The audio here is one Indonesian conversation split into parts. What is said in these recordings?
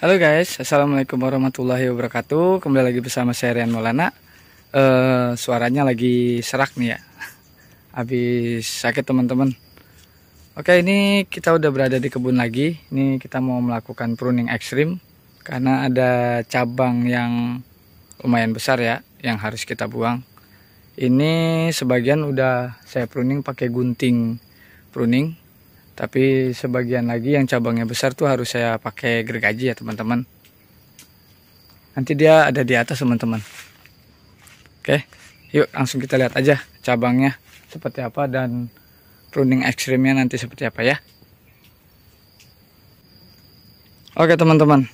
Halo guys, assalamualaikum warahmatullahi wabarakatuh. Kembali lagi bersama saya Rian Maulana. Uh, suaranya lagi serak nih ya, habis sakit teman-teman. Oke, ini kita udah berada di kebun lagi. Ini kita mau melakukan pruning ekstrim karena ada cabang yang lumayan besar ya, yang harus kita buang. Ini sebagian udah saya pruning pakai gunting pruning tapi sebagian lagi yang cabangnya besar tuh harus saya pakai gergaji ya teman-teman nanti dia ada di atas teman-teman oke yuk langsung kita lihat aja cabangnya seperti apa dan pruning ekstrimnya nanti seperti apa ya oke teman-teman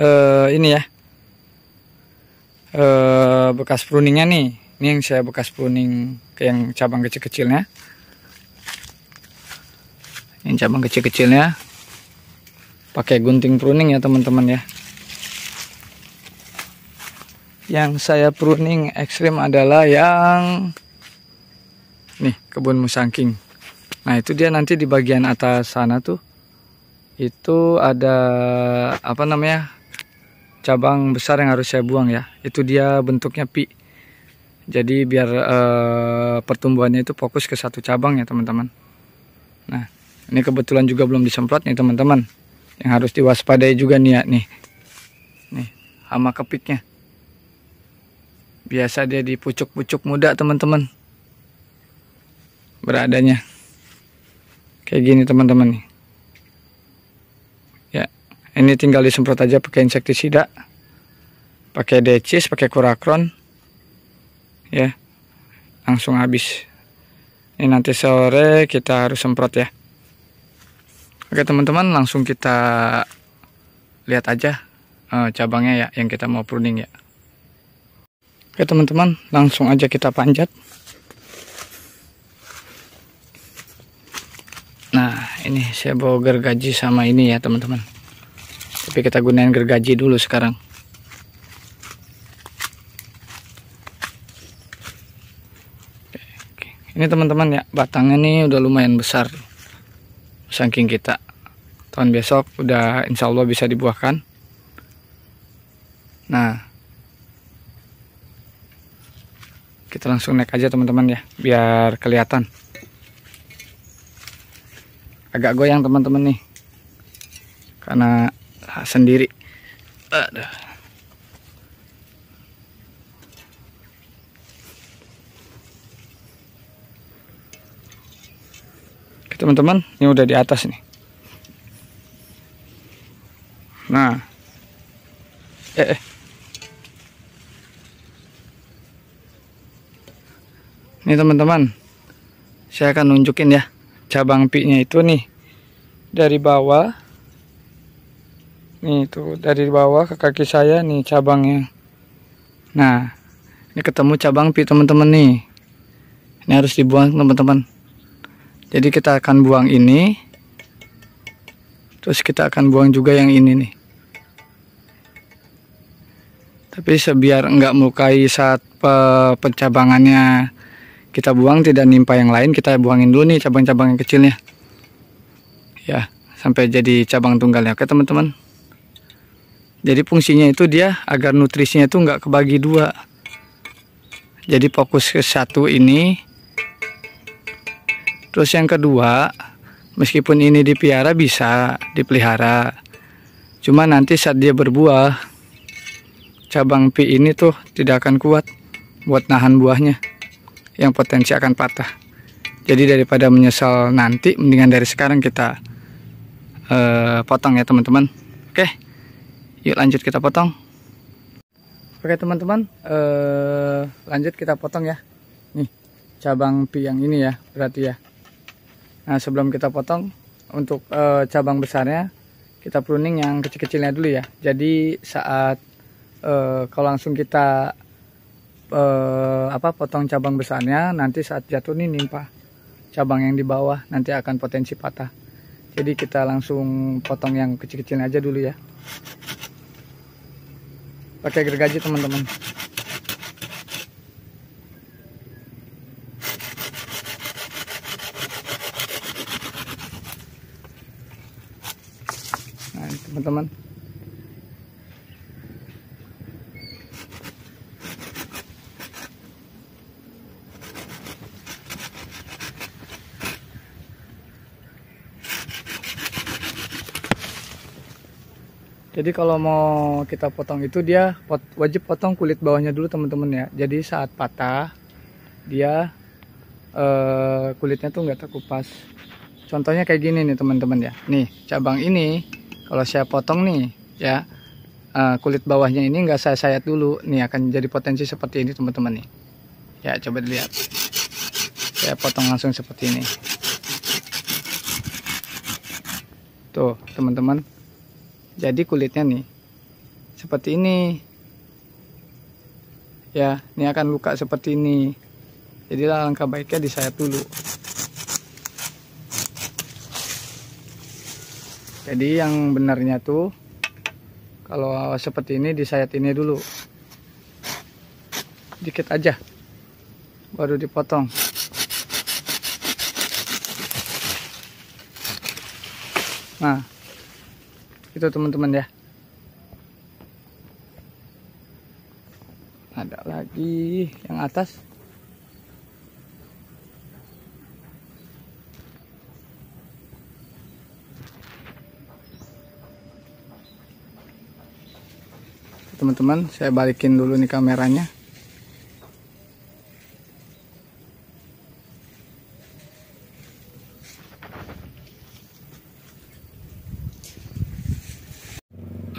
E, ini ya E, bekas pruningnya nih ini yang saya bekas pruning ke yang cabang kecil-kecilnya yang cabang kecil-kecilnya pakai gunting pruning ya teman-teman ya yang saya pruning ekstrim adalah yang nih kebun musangking nah itu dia nanti di bagian atas sana tuh itu ada apa namanya cabang besar yang harus saya buang ya itu dia bentuknya pi jadi biar e, pertumbuhannya itu fokus ke satu cabang ya teman-teman nah ini kebetulan juga belum disemprot nih teman-teman. Yang harus diwaspadai juga nih ya nih. Nih, hama kepiknya. Biasa dia di pucuk-pucuk muda teman-teman. Beradanya. Kayak gini teman-teman nih. Ya, ini tinggal disemprot aja pakai insektisida. Pakai decis, pakai kurakron. Ya. Langsung habis. Ini nanti sore kita harus semprot ya. Oke teman-teman langsung kita lihat aja uh, cabangnya ya yang kita mau pruning ya. Oke teman-teman langsung aja kita panjat. Nah ini saya bawa gergaji sama ini ya teman-teman. Tapi kita gunain gergaji dulu sekarang. Ini teman-teman ya batangnya nih udah lumayan besar saking kita tahun besok udah insya Allah bisa dibuahkan nah kita langsung naik aja teman-teman ya biar kelihatan agak goyang teman-teman nih karena sendiri Aduh. teman-teman ini udah di atas nih nah eh, eh. ini teman-teman saya akan nunjukin ya cabang piknya itu nih dari bawah nih itu dari bawah ke kaki saya nih cabangnya nah ini ketemu cabang pi teman-teman nih ini harus dibuang teman-teman jadi kita akan buang ini terus kita akan buang juga yang ini nih tapi sebiar enggak melukai saat pe pencabangannya kita buang tidak nimpa yang lain kita buangin dulu nih cabang-cabang yang kecilnya ya sampai jadi cabang tunggalnya oke teman-teman jadi fungsinya itu dia agar nutrisinya itu enggak kebagi dua jadi fokus ke satu ini Terus yang kedua, meskipun ini dipiara bisa dipelihara. Cuma nanti saat dia berbuah, cabang pi ini tuh tidak akan kuat buat nahan buahnya yang potensi akan patah. Jadi daripada menyesal nanti, mendingan dari sekarang kita uh, potong ya teman-teman. Oke, yuk lanjut kita potong. Oke teman-teman, uh, lanjut kita potong ya. Nih, cabang pi yang ini ya, berarti ya. Nah sebelum kita potong untuk e, cabang besarnya kita pruning yang kecil-kecilnya dulu ya. Jadi saat e, kalau langsung kita e, apa potong cabang besarnya nanti saat jatuh ini nimpa cabang yang di bawah nanti akan potensi patah. Jadi kita langsung potong yang kecil-kecilnya aja dulu ya. Pakai gergaji teman-teman. teman-teman Jadi kalau mau kita potong itu dia pot, wajib potong kulit bawahnya dulu teman-teman ya. Jadi saat patah dia eh, kulitnya tuh nggak terkupas. Contohnya kayak gini nih teman-teman ya. Nih cabang ini kalau saya potong nih ya eh, kulit bawahnya ini nggak saya sayat dulu nih akan jadi potensi seperti ini teman-teman nih ya coba dilihat saya potong langsung seperti ini tuh teman-teman jadi kulitnya nih seperti ini ya ini akan luka seperti ini jadi langkah baiknya disayat dulu jadi yang benarnya tuh kalau seperti ini disayat ini dulu dikit aja baru dipotong nah itu teman-teman ya ada lagi yang atas teman-teman saya balikin dulu nih kameranya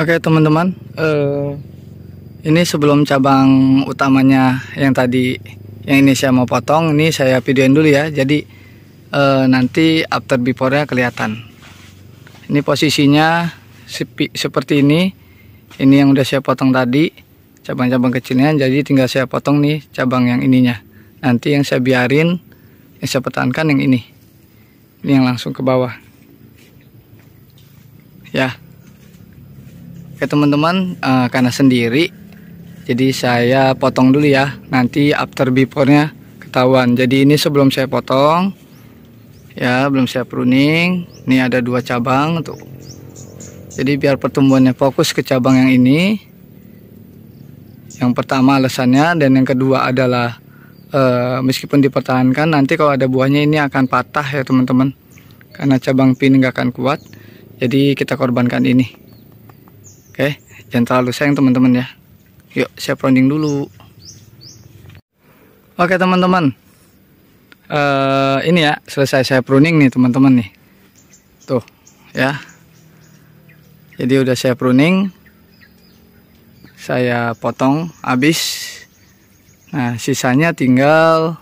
Oke teman-teman uh, ini sebelum cabang utamanya yang tadi yang ini saya mau potong ini saya videoin dulu ya jadi uh, nanti after before nya kelihatan ini posisinya sepi, seperti ini ini yang udah saya potong tadi cabang-cabang kecilnya jadi tinggal saya potong nih cabang yang ininya nanti yang saya biarin yang saya pertahankan yang ini ini yang langsung ke bawah ya oke teman-teman uh, karena sendiri jadi saya potong dulu ya nanti after before nya ketahuan jadi ini sebelum saya potong ya belum saya pruning ini ada dua cabang untuk jadi biar pertumbuhannya fokus ke cabang yang ini. Yang pertama alasannya dan yang kedua adalah e, meskipun dipertahankan nanti kalau ada buahnya ini akan patah ya teman-teman. Karena cabang pin nggak akan kuat. Jadi kita korbankan ini. Oke, jangan terlalu sayang teman-teman ya. Yuk, siap rounding dulu. Oke teman-teman, uh, ini ya selesai saya pruning nih teman-teman nih, tuh ya jadi udah saya pruning saya potong habis nah sisanya tinggal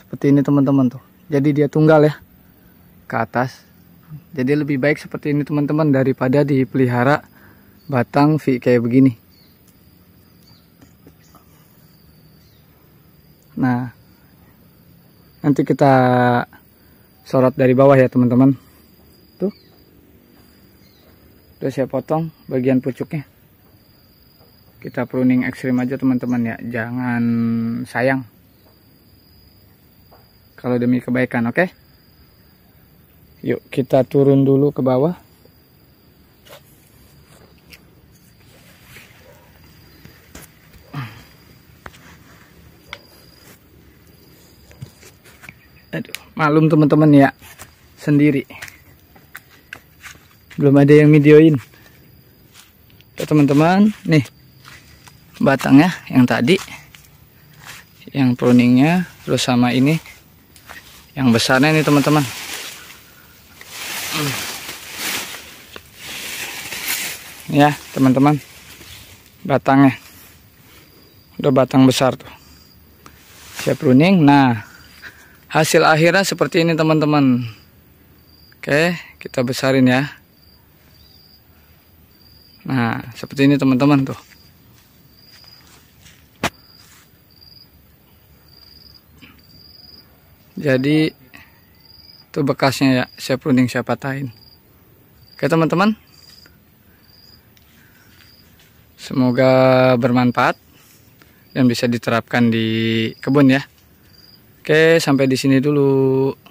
seperti ini teman-teman tuh jadi dia tunggal ya ke atas jadi lebih baik seperti ini teman-teman daripada dipelihara batang V kayak begini nah nanti kita sorot dari bawah ya teman-teman udah saya potong bagian pucuknya kita pruning ekstrim aja teman-teman ya jangan sayang kalau demi kebaikan oke okay? yuk kita turun dulu ke bawah Aduh, malum teman-teman ya sendiri belum ada yang videoin teman-teman nih batangnya yang tadi yang pruningnya terus sama ini yang besarnya nih teman-teman hmm. ya teman-teman batangnya udah batang besar tuh saya pruning nah hasil akhirnya seperti ini teman-teman oke kita besarin ya Nah, seperti ini teman-teman tuh. Jadi itu bekasnya ya, saya pruning saya patahin. Oke teman-teman. Semoga bermanfaat dan bisa diterapkan di kebun ya. Oke, sampai di sini dulu.